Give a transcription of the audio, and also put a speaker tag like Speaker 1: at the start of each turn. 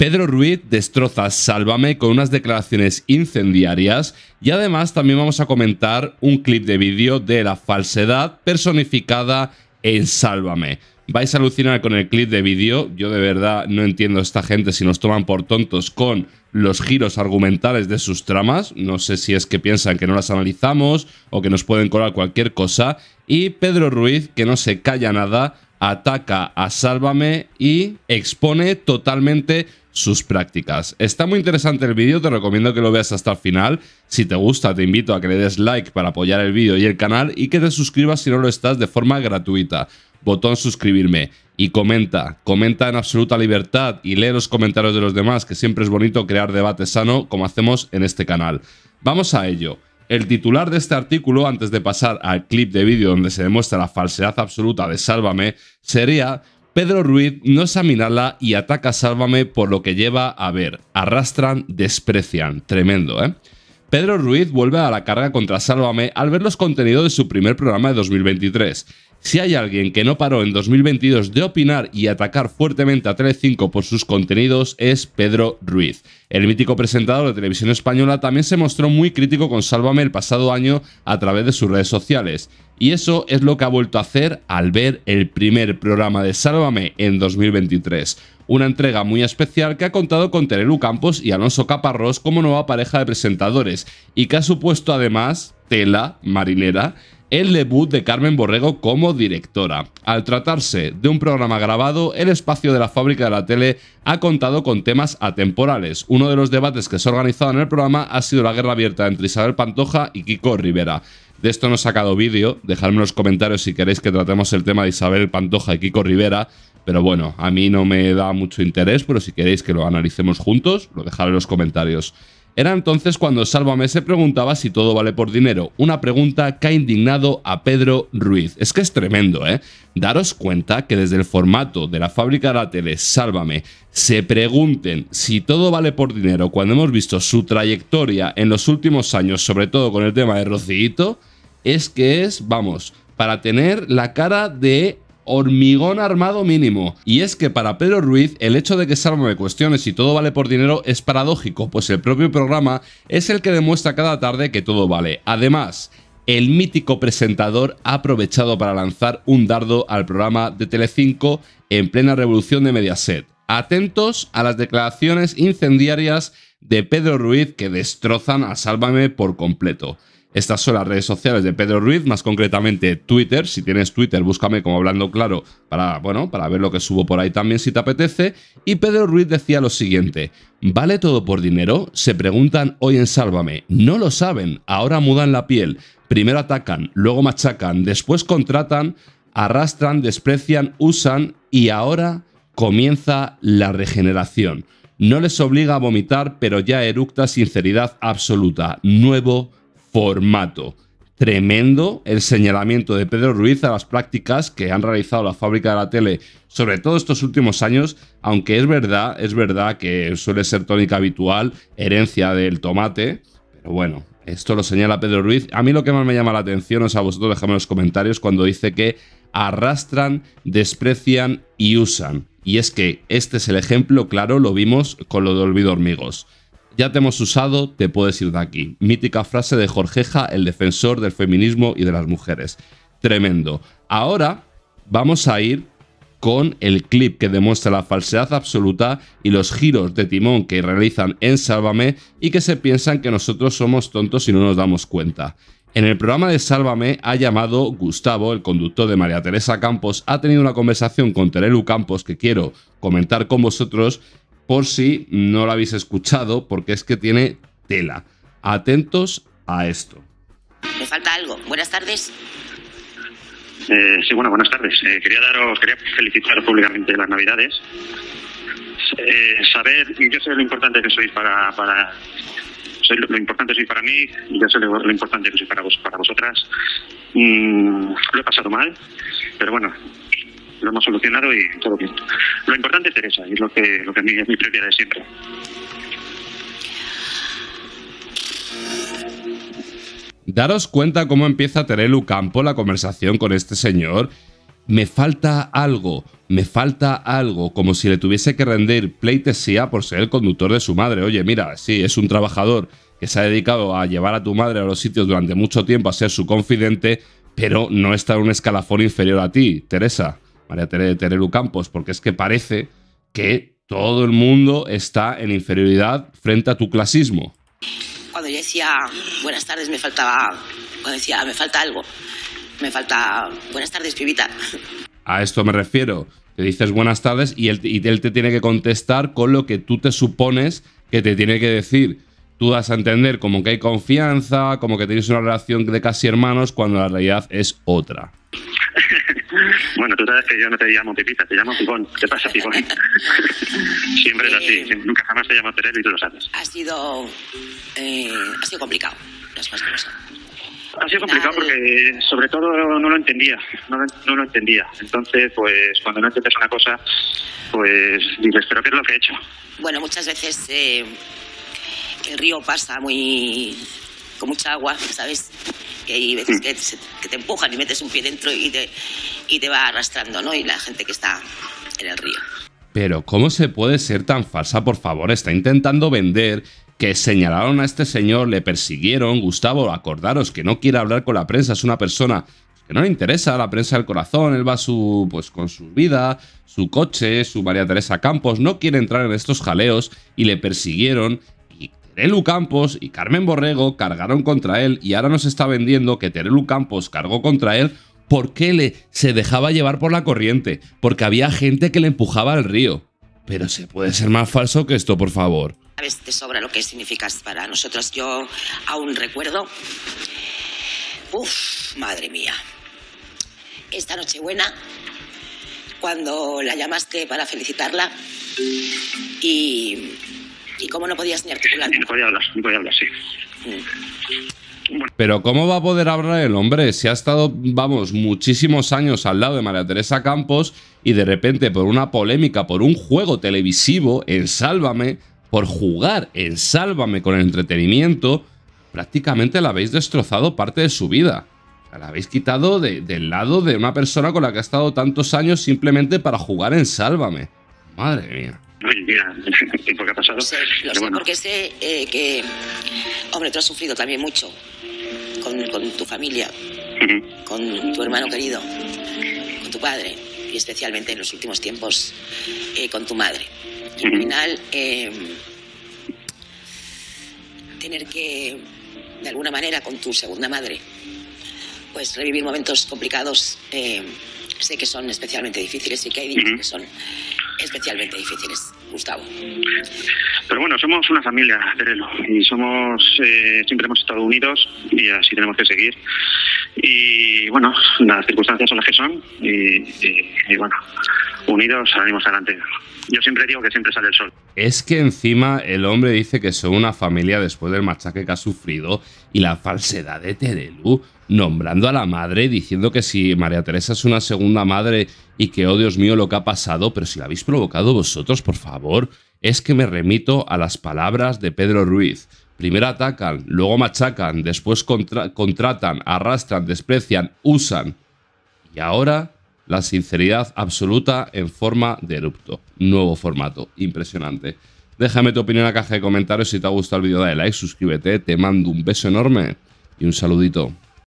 Speaker 1: Pedro Ruiz destroza Sálvame con unas declaraciones incendiarias y además también vamos a comentar un clip de vídeo de la falsedad personificada en Sálvame. Vais a alucinar con el clip de vídeo, yo de verdad no entiendo a esta gente si nos toman por tontos con los giros argumentales de sus tramas, no sé si es que piensan que no las analizamos o que nos pueden colar cualquier cosa, y Pedro Ruiz, que no se calla nada, ataca a Sálvame y expone totalmente sus prácticas. Está muy interesante el vídeo, te recomiendo que lo veas hasta el final. Si te gusta, te invito a que le des like para apoyar el vídeo y el canal y que te suscribas si no lo estás de forma gratuita. Botón suscribirme y comenta, comenta en absoluta libertad y lee los comentarios de los demás, que siempre es bonito crear debate sano como hacemos en este canal. Vamos a ello. El titular de este artículo, antes de pasar al clip de vídeo donde se demuestra la falsedad absoluta de Sálvame, sería Pedro Ruiz no es y ataca a Sálvame por lo que lleva a ver. Arrastran, desprecian. Tremendo, ¿eh? Pedro Ruiz vuelve a la carga contra Sálvame al ver los contenidos de su primer programa de 2023. Si hay alguien que no paró en 2022 de opinar y atacar fuertemente a Telecinco por sus contenidos es Pedro Ruiz. El mítico presentador de televisión española también se mostró muy crítico con Sálvame el pasado año a través de sus redes sociales. Y eso es lo que ha vuelto a hacer al ver el primer programa de Sálvame en 2023. Una entrega muy especial que ha contado con Terelu Campos y Alonso Caparrós como nueva pareja de presentadores y que ha supuesto además tela marinera el debut de Carmen Borrego como directora. Al tratarse de un programa grabado, el espacio de la fábrica de la tele ha contado con temas atemporales. Uno de los debates que se ha organizado en el programa ha sido la guerra abierta entre Isabel Pantoja y Kiko Rivera. De esto no he sacado vídeo, dejadme en los comentarios si queréis que tratemos el tema de Isabel Pantoja y Kiko Rivera. Pero bueno, a mí no me da mucho interés, pero si queréis que lo analicemos juntos, lo dejaré en los comentarios. Era entonces cuando Sálvame se preguntaba si todo vale por dinero, una pregunta que ha indignado a Pedro Ruiz. Es que es tremendo, ¿eh? Daros cuenta que desde el formato de la fábrica de la tele Sálvame se pregunten si todo vale por dinero cuando hemos visto su trayectoria en los últimos años, sobre todo con el tema de Rocito, es que es, vamos, para tener la cara de hormigón armado mínimo. Y es que para Pedro Ruiz el hecho de que Sálvame cuestiones y todo vale por dinero es paradójico, pues el propio programa es el que demuestra cada tarde que todo vale. Además, el mítico presentador ha aprovechado para lanzar un dardo al programa de Telecinco en plena revolución de Mediaset. Atentos a las declaraciones incendiarias de Pedro Ruiz que destrozan a Sálvame por completo. Estas son las redes sociales de Pedro Ruiz, más concretamente Twitter. Si tienes Twitter, búscame como hablando claro para, bueno, para ver lo que subo por ahí también si te apetece. Y Pedro Ruiz decía lo siguiente, ¿vale todo por dinero? Se preguntan hoy en Sálvame. No lo saben, ahora mudan la piel. Primero atacan, luego machacan, después contratan, arrastran, desprecian, usan y ahora comienza la regeneración. No les obliga a vomitar, pero ya eructa sinceridad absoluta. Nuevo formato. Tremendo el señalamiento de Pedro Ruiz a las prácticas que han realizado la fábrica de la tele, sobre todo estos últimos años, aunque es verdad, es verdad que suele ser tónica habitual, herencia del tomate, pero bueno, esto lo señala Pedro Ruiz. A mí lo que más me llama la atención, o sea, vosotros dejadme en los comentarios cuando dice que arrastran, desprecian y usan. Y es que este es el ejemplo, claro, lo vimos con lo de Olvido Hormigos. Ya te hemos usado, te puedes ir de aquí. Mítica frase de Jorgeja, el defensor del feminismo y de las mujeres. Tremendo. Ahora vamos a ir con el clip que demuestra la falsedad absoluta y los giros de timón que realizan en Sálvame y que se piensan que nosotros somos tontos y no nos damos cuenta. En el programa de Sálvame ha llamado Gustavo, el conductor de María Teresa Campos, ha tenido una conversación con Terelu Campos que quiero comentar con vosotros por si no lo habéis escuchado, porque es que tiene tela. Atentos a esto.
Speaker 2: Me falta algo. Buenas tardes.
Speaker 1: Eh, sí, bueno, buenas tardes. Eh, quería daros, quería felicitaros públicamente las Navidades. Eh, saber, yo sé lo importante que sois para, para soy lo, importante sois para mí, yo sé lo, importante que sois para vos, para vosotras. Mm, lo he pasado mal, pero bueno, lo hemos solucionado y todo bien. Lo importante es Teresa es lo que, es mi prioridad de siempre. Daros cuenta cómo empieza Terelu Campo la conversación con este señor. Me falta algo, me falta algo, como si le tuviese que rendir pleitesía por ser el conductor de su madre. Oye, mira, sí, es un trabajador que se ha dedicado a llevar a tu madre a los sitios durante mucho tiempo a ser su confidente, pero no está en un escalafón inferior a ti, Teresa. María Terelu Campos, porque es que parece que todo el mundo está en inferioridad frente a tu clasismo.
Speaker 2: Cuando yo decía buenas tardes me faltaba, cuando decía me falta algo, me falta buenas tardes pibita.
Speaker 1: A esto me refiero, te dices buenas tardes y él, él te tiene que contestar con lo que tú te supones que te tiene que decir. Tú das a entender como que hay confianza, como que tienes una relación de casi hermanos, cuando la realidad es otra.
Speaker 2: Bueno, tú sabes que yo no te llamo Pipita, te llamo Pipón. ¿Qué pasa, Pipón? siempre es así, eh, nunca jamás te llamo Perez y tú lo sabes. Ha sido, eh, ha sido complicado, las cosas Ha sido complicado porque sobre todo no lo entendía, no lo, entendía. Entonces, pues cuando no entiendes una cosa, pues dices, pero ¿qué es lo que he hecho? Bueno, muchas veces eh, el río pasa muy con mucha agua, ¿sabes? Que hay veces hmm. que, te empujan y metes un pie dentro y te, y te va arrastrando, ¿no? Y la gente que está en el río.
Speaker 1: Pero ¿cómo se puede ser tan falsa, por favor? Está intentando vender que señalaron a este señor, le persiguieron. Gustavo, acordaros que no quiere hablar con la prensa, es una persona que no le interesa la prensa del corazón, él va su, pues, con su vida, su coche, su María Teresa Campos, no quiere entrar en estos jaleos y le persiguieron Terelu Campos y Carmen Borrego cargaron contra él y ahora nos está vendiendo que Terelu Campos cargó contra él porque le se dejaba llevar por la corriente, porque había gente que le empujaba al río. Pero se puede ser más falso que esto, por favor.
Speaker 2: Sabes te sobra lo que significas para nosotros. Yo aún recuerdo. Uf, madre mía. Esta noche buena, cuando la llamaste para felicitarla y ¿Y cómo no podías ni articular? No podía hablar, sí.
Speaker 1: Mm. Pero ¿cómo va a poder hablar el hombre si ha estado, vamos, muchísimos años al lado de María Teresa Campos y de repente por una polémica, por un juego televisivo en Sálvame, por jugar en Sálvame con el entretenimiento, prácticamente la habéis destrozado parte de su vida? la habéis quitado del lado de una persona con la que ha estado tantos años simplemente para jugar en Sálvame. Madre mía. ha pasado? lo sé, porque
Speaker 2: sé eh, que, hombre, tú has sufrido también mucho con, tu familia, con tu hermano querido, con tu padre, y especialmente en los últimos tiempos eh, con tu madre. Y al final, eh, tener que, de alguna manera, con tu segunda madre, pues revivir momentos complicados, sé que son especialmente difíciles y que hay días que son especialmente difíciles, Gustavo. Pero bueno, somos una familia, Terelo,
Speaker 1: y somos, eh, siempre hemos estado unidos y
Speaker 2: así tenemos que seguir. Y bueno, las circunstancias son las que son y,
Speaker 1: bueno, unidos salimos adelante. Yo siempre digo que siempre sale el sol. Es que encima el hombre dice que son una familia después del machaque que ha sufrido y la falsedad de Terelu nombrando a la madre, diciendo que si María Teresa es una segunda madre y que, oh Dios mío, lo que ha pasado, pero si la habéis provocado vosotros, por favor, es que me remito a las palabras de Pedro Ruiz. Primero atacan, luego machacan, después contratan, arrastran, desprecian, usan. Y ahora la sinceridad absoluta en forma de erupto. Nuevo formato. Impresionante. Déjame tu opinión en la caja de comentarios si te ha gustado el vídeo, dale like, suscríbete, te mando un beso enorme y un saludito.